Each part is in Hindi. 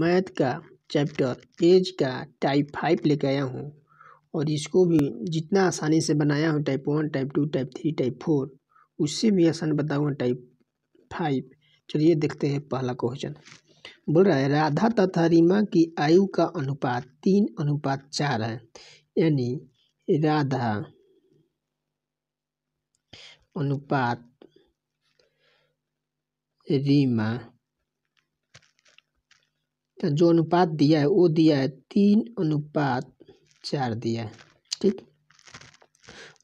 मैथ का चैप्टर एज का टाइप फाइव लेके आया हूँ और इसको भी जितना आसानी से बनाया हूँ type one type two type three type four उससे भी आसान बताऊँगा टाइप फाइव चलिए देखते हैं पहला क्वेश्चन बोल रहा है राधा तथा रीमा की आयु का अनुपात तीन अनुपात चार है यानी राधा अनुपात रीमा तो जो अनुपात दिया है वो दिया है तीन अनुपात चार दिया है ठीक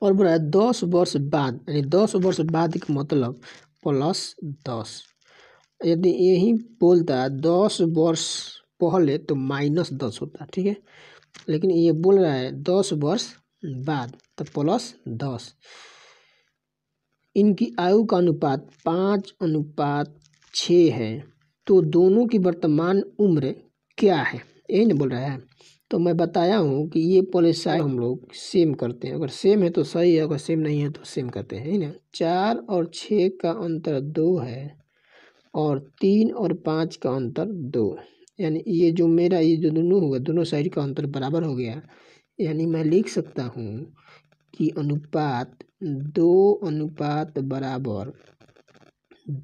और बोला है दस वर्ष बाद यानी दस वर्ष बाद का मतलब प्लस दस यदि यही बोलता है दस वर्ष पहले तो माइनस दस होता ठीक है लेकिन ये बोल रहा है दस वर्ष बाद तो प्लस दस इनकी आयु का अनुपात पाँच अनुपात छः है तो दोनों की वर्तमान उम्र क्या है यही ना बोल रहा है तो मैं बताया हूँ कि ये पॉलिसी हम लोग सेम करते हैं अगर सेम है तो सही है अगर सेम नहीं है तो सेम करते हैं ना चार और छः का अंतर दो है और तीन और पाँच का अंतर दो यानी ये जो मेरा ये जो दोनों हुआ दोनों साइड का अंतर बराबर हो गया यानी मैं लिख सकता हूँ कि अनुपात दो अनुपात बराबर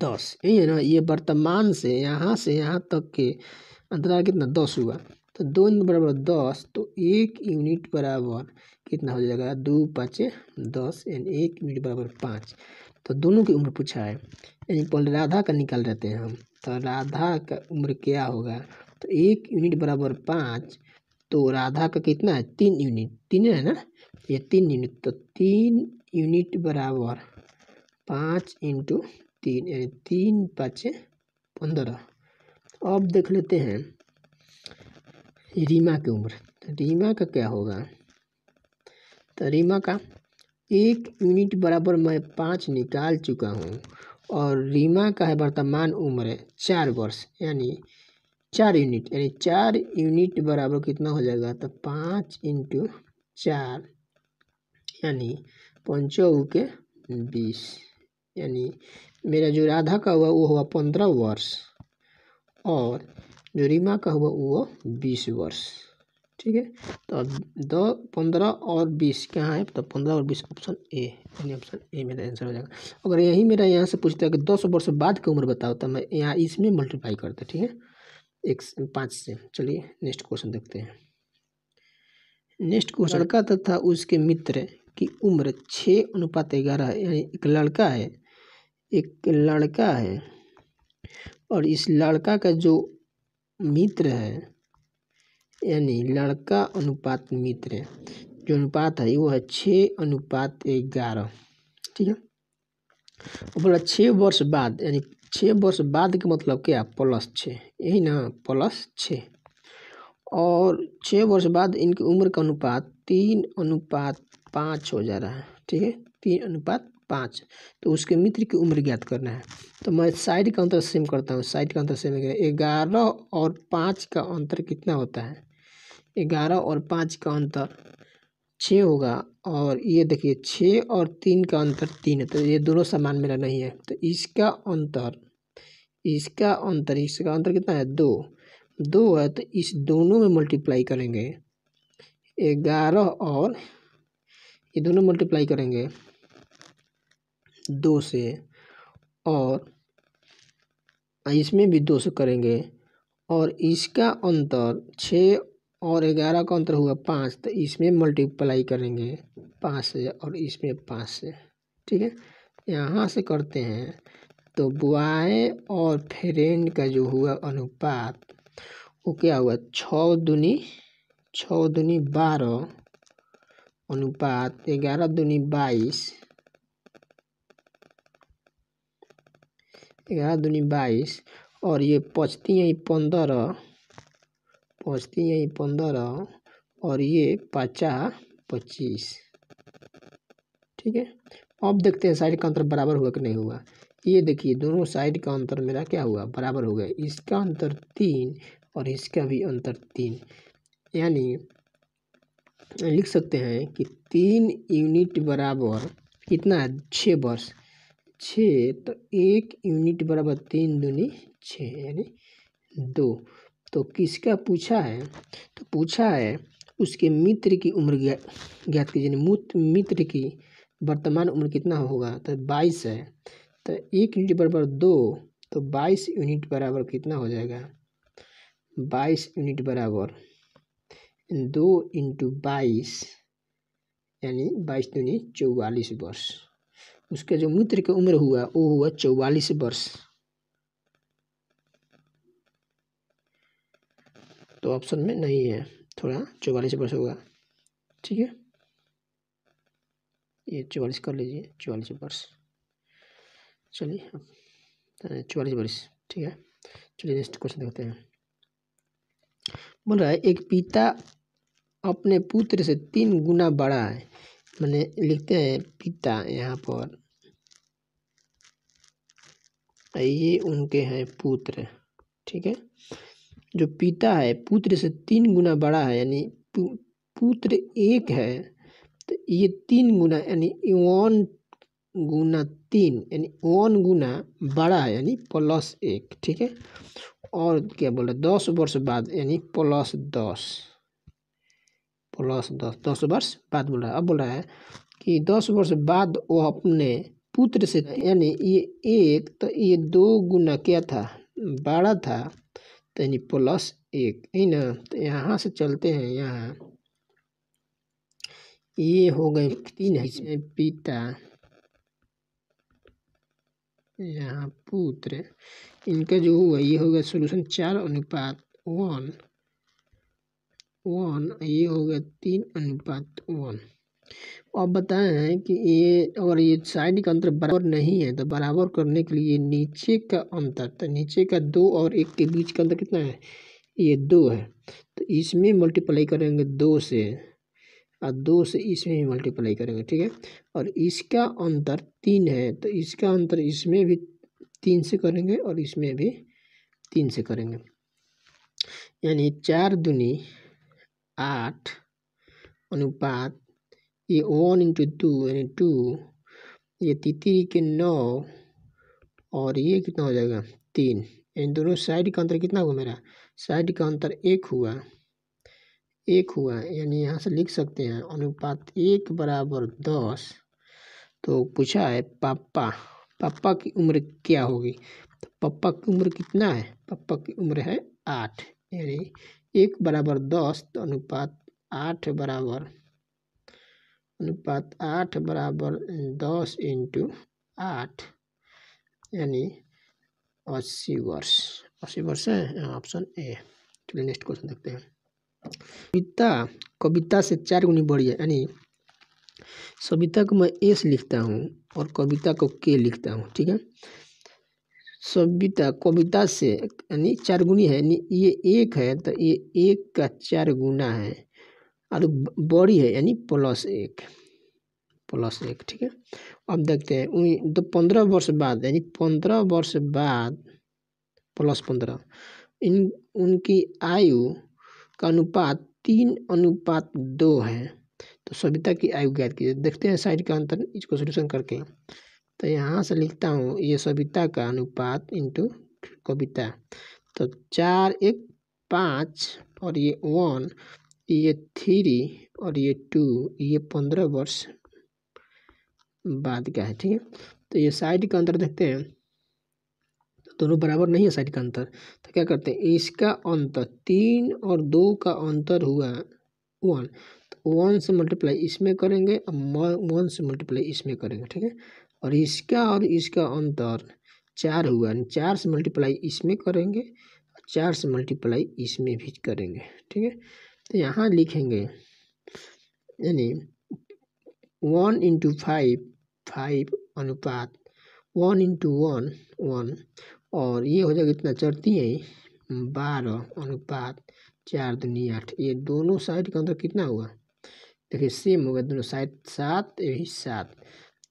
दस यही है ना ये वर्तमान से यहाँ से यहाँ तक के अंतराल कितना दस हुआ तो दो यूनिट बराबर दस तो एक यूनिट बराबर कितना हो जाएगा दो पाँच दस यानी एक यूनिट बराबर पाँच तो दोनों की उम्र पूछा है यानी पहले राधा का निकाल रहते हैं हम तो राधा का उम्र क्या होगा तो एक यूनिट बराबर पाँच तो राधा का कितना है तीन यूनिट तीन है ना ये तीन यूनिट तो तीन यूनिट बराबर पाँच इंटू तीन यानी तीन पाँच पंद्रह अब तो देख लेते हैं रीमा की उम्र तो रीमा का क्या होगा तो रीमा का एक यूनिट बराबर मैं पाँच निकाल चुका हूँ और रीमा का है वर्तमान उम्र चार वर्ष यानी चार यूनिट यानी चार यूनिट बराबर कितना हो जाएगा तो पाँच इंटू चार यानी पंचो के बीस यानी मेरा जो राधा का हुआ वो हुआ पंद्रह वर्ष और जो रीमा का हुआ वो बीस वर्ष ठीक है तो द पंद्रह और बीस कहाँ है तो पंद्रह और बीस ऑप्शन ए यानी ऑप्शन ए मेरा आंसर हो जाएगा अगर यही मेरा यहाँ से पूछता है कि दस वर्ष बाद की उम्र बताओ तो मैं यहाँ इसमें मल्टीप्लाई करता ठीक है एक पाँच से चलिए नेक्स्ट क्वेश्चन देखते हैं नेक्स्ट क्वेश्चन लड़का तथा उसके मित्र की उम्र छः अनुपात ग्यारह यानी एक लड़का है एक लड़का है और इस लड़का का जो मित्र है यानी लड़का अनुपात मित्र जो अनुपात है वो है छः अनुपात ग्यारह ठीक है और बोला छः वर्ष बाद यानी छः वर्ष बाद के मतलब क्या प्लस छः यही ना प्लस छः और छः वर्ष बाद इनकी उम्र का अनुपात तीन अनुपात पाँच हो जा रहा है ठीक है तीन अनुपात पाँच तो उसके मित्र की उम्र ज्ञात करना है तो मैं साइड का अंतर सेम करता हूँ साइड का अंतर सेम ग्यारह और पाँच का अंतर कितना होता है ग्यारह और पाँच का अंतर छः होगा और ये देखिए छः और तीन का अंतर तीन है तो ये दोनों सामान मेरा नहीं है तो इसका अंतर इसका अंतर इसका अंतर कितना है दो दो है तो इस दोनों में मल्टीप्लाई करेंगे ग्यारह और ये दोनों मल्टीप्लाई करेंगे दो से और इसमें भी दो से करेंगे और इसका अंतर छः और ग्यारह का अंतर हुआ पाँच तो इसमें मल्टीप्लाई करेंगे पाँच से और इसमें पाँच से ठीक है यहाँ से करते हैं तो बुआए और फ्रेंड का जो हुआ अनुपात वो क्या हुआ छः दुनी छः दुनी बारह अनुपात ग्यारह दुनी बाईस ग्यारह दूनी बाईस और ये पचती यही पंद्रह पचती यही पंद्रह और ये पचा पच्चीस ठीक है अब देखते हैं साइड का अंतर बराबर हुआ कि नहीं हुआ ये देखिए दोनों साइड का अंतर मेरा क्या हुआ बराबर हो गया इसका अंतर तीन और इसका भी अंतर तीन यानी लिख सकते हैं कि तीन यूनिट बराबर कितना है छः वर्ष छः तो एक यूनिट बराबर तीन दूनी छः यानी दो तो किसका पूछा है तो पूछा है उसके मित्र की उम्र ज्ञात कीजिए मुत मित्र की वर्तमान उम्र कितना होगा तो बाईस है तो एक यूनिट बराबर दो तो बाईस यूनिट बराबर कितना हो जाएगा बाईस यूनिट बराबर दो इंटू बाईस यानी बाईस दूनी चौवालीस वर्ष उसके जो मित्र की उम्र हुआ वो हुआ चौवालीस वर्ष तो ऑप्शन में नहीं है थोड़ा चौवालीस वर्ष होगा ठीक है ये चौवालीस कर लीजिए चौवालीस वर्ष चलिए चौवालीस वर्ष ठीक है चलिए नेक्स्ट क्वेश्चन देखते हैं बोल रहा है एक पिता अपने पुत्र से तीन गुना बड़ा है मैंने लिखते हैं पिता यहाँ पर ये उनके हैं पुत्र ठीक है जो पिता है पुत्र से तीन गुना बड़ा है यानी पुत्र एक है तो ये तीन गुना यानी वन गुना तीन यानी वन गुना बड़ा है यानी प्लस एक ठीक है और क्या बोला दस वर्ष बाद यानी प्लस दस प्लस दस दस वर्ष बाद बोल रहा है अब बोल रहा है कि दस वर्ष बाद वो अपने पुत्र से यानी ये एक तो ये दो गुना क्या था बारह था तो यानी प्लस एक है ना तो यहाँ से चलते हैं यहाँ ये हो गए तीन है इसमें पिता यहाँ पुत्र इनका जो हुआ ये हो गया सोल्यूशन चार अनुपात वन वन ये हो गया तीन अनुपात वन तो आप बताए हैं कि ये अगर ये साइड का अंतर बराबर नहीं है तो बराबर करने के लिए नीचे का अंतर तो नीचे का दो और एक के बीच का अंतर कितना है ये दो है तो इसमें मल्टीप्लाई करेंगे दो से और दो से इसमें भी मल्टीप्लाई करेंगे ठीक है और इसका अंतर तीन है तो इसका अंतर इसमें भी तीन से करेंगे और इसमें भी तीन से करेंगे यानी चार दुनी आठ अनुपात ये वन इंटू दो यानी टू ये तितरी के नौ और ये कितना हो जाएगा तीन इन दोनों साइड का अंतर कितना हुआ मेरा साइड का अंतर एक हुआ एक हुआ यानी यहाँ से लिख सकते हैं अनुपात एक बराबर दस तो पूछा है पापा पापा की उम्र क्या होगी तो पापा की उम्र कितना है पापा की उम्र है आठ यानी एक बराबर दस तो अनुपात आठ बराबर अनुपात आठ बराबर दस इंटू आठ यानी अस्सी वर्ष अस्सी वर्ष है ऑप्शन ए चलिए नेक्स्ट क्वेश्चन देखते हैं कविता कविता से चार गुनी बड़ी है यानी सविता को मैं एस लिखता हूँ और कविता को के लिखता हूँ ठीक है सविता कविता से यानी चार गुनी है यानी ये एक है तो ये एक का चार गुना है और बड़ी है यानी प्लस एक प्लस एक ठीक है अब देखते हैं वही तो पंद्रह वर्ष बाद यानी पंद्रह वर्ष बाद प्लस पंद्रह इन उनकी आयु का अनुपात तीन अनुपात दो है तो सभ्यता की आयु ज्ञात कीजिए देखते हैं साइड का अंतर इसको सोल्यूशन करके तो यहाँ से लिखता हूँ ये सभ्यता का अनुपात इंटू कविता तो चार एक पाँच और ये वन ये थ्री और ये टू ये पंद्रह वर्ष बाद का है ठीक है तो ये साइड का अंतर देखते हैं दोनों बराबर नहीं है साइड का अंतर तो क्या करते हैं इसका अंतर तीन और दो का अंतर हुआ वन तो वन से मल्टीप्लाई इसमें करेंगे और वन से मल्टीप्लाई इसमें करेंगे ठीक है और इसका और इसका अंतर चार हुआ चार से मल्टीप्लाई इसमें करेंगे और चार से मल्टीप्लाई इसमें भी करेंगे ठीक है तो यहाँ लिखेंगे यानी वन इंटू फाइव फाइव अनुपात वन इंटू वन वन और ये हो जाएगा इतना चढ़ती है बारह अनुपात चार दुनी आठ ये दोनों साइड का अंदर कितना हुआ देखिए सेम हो गया दोनों साइड सात यही सात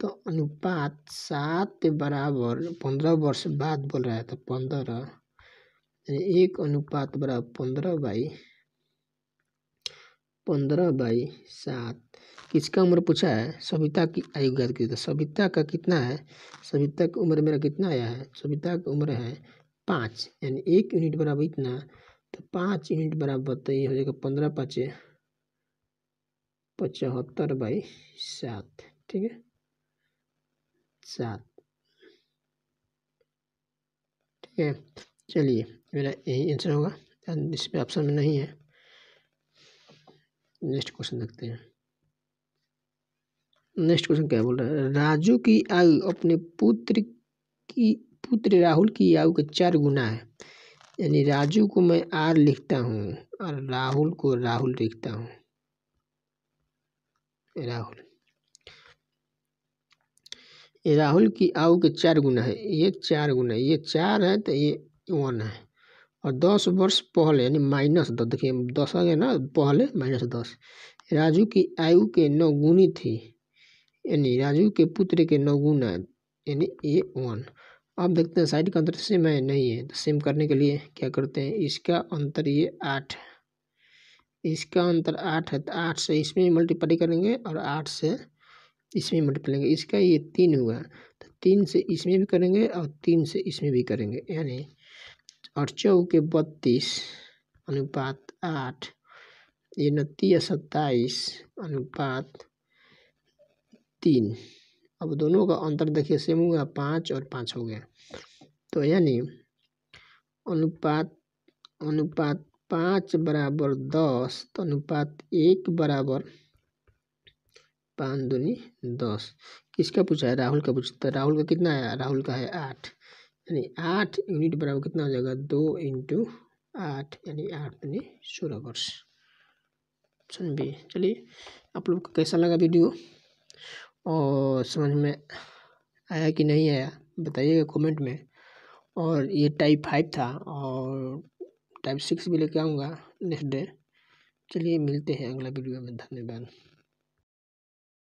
तो अनुपात सात बराबर पंद्रह वर्ष बाद बोल रहा है तो पंद्रह एक अनुपात बराबर पंद्रह बाई पंद्रह बाई सात किसका उम्र पूछा है सविता की आयु ज्ञात की तो सविता का कितना है सविता की उम्र मेरा कितना आया है सविता की उम्र है पाँच यानी एक यूनिट बराबर इतना तो पाँच यूनिट बराबर तो ये हो जाएगा पंद्रह पाँच पचहत्तर बाई सात ठीक है सात ठीक है चलिए मेरा यही आंसर होगा इसमें ऑप्शन में नहीं है नेक्स्ट क्वेश्चन देखते हैं नेक्स्ट क्वेश्चन क्या बोल रहा है राजू की आयु अपने पुत्र की पुत्र राहुल की आयु का चार गुना है यानी राजू को मैं आर लिखता हूँ और राहुल को राहुल लिखता हूँ राहुल राहुल की आयु के चार गुना है ये चार गुना है ये चार है तो ये वन है और दस वर्ष पहले यानी माइनस दस देखिए दस आ गया ना पहले माइनस दस राजू की आयु के नौगुनी थी यानी राजू के पुत्र के नौगुना यानी ए वन अब देखते हैं साइड का अंतर सेम है नहीं है तो सेम करने के लिए क्या करते हैं इसका अंतर ये आठ इसका अंतर आठ है तो आठ से इसमें मल्टीप्लाई करेंगे और आठ से इसमें मल्टीप्लाई करेंगे इसका ये तीन हुआ तो तीन से इसमें भी करेंगे और तीन से इसमें भी करेंगे यानी और चौके बत्तीस अनुपात आठ इकतीस सत्ताईस अनुपात तीन अब दोनों का अंतर देखिए सेम हुआ पाँच और पाँच हो गया तो यानी अनुपात अनुपात पाँच बराबर दस तो अनुपात एक बराबर पाँच दूनी दस किसका पूछा है राहुल का पूछा तो राहुल का कितना आया राहुल का है आठ यानी आठ यूनिट बराबर कितना हो जाएगा दो इंटू आठ यानी आठ यानी सोलह वर्ष ऑप्शन बी चलिए आप लोग को कैसा लगा वीडियो और समझ में आया कि नहीं आया बताइएगा कमेंट में और ये टाइप फाइव था और टाइप सिक्स भी लेके आऊँगा नेक्स्ट डे चलिए मिलते हैं अगला वीडियो में धन्यवाद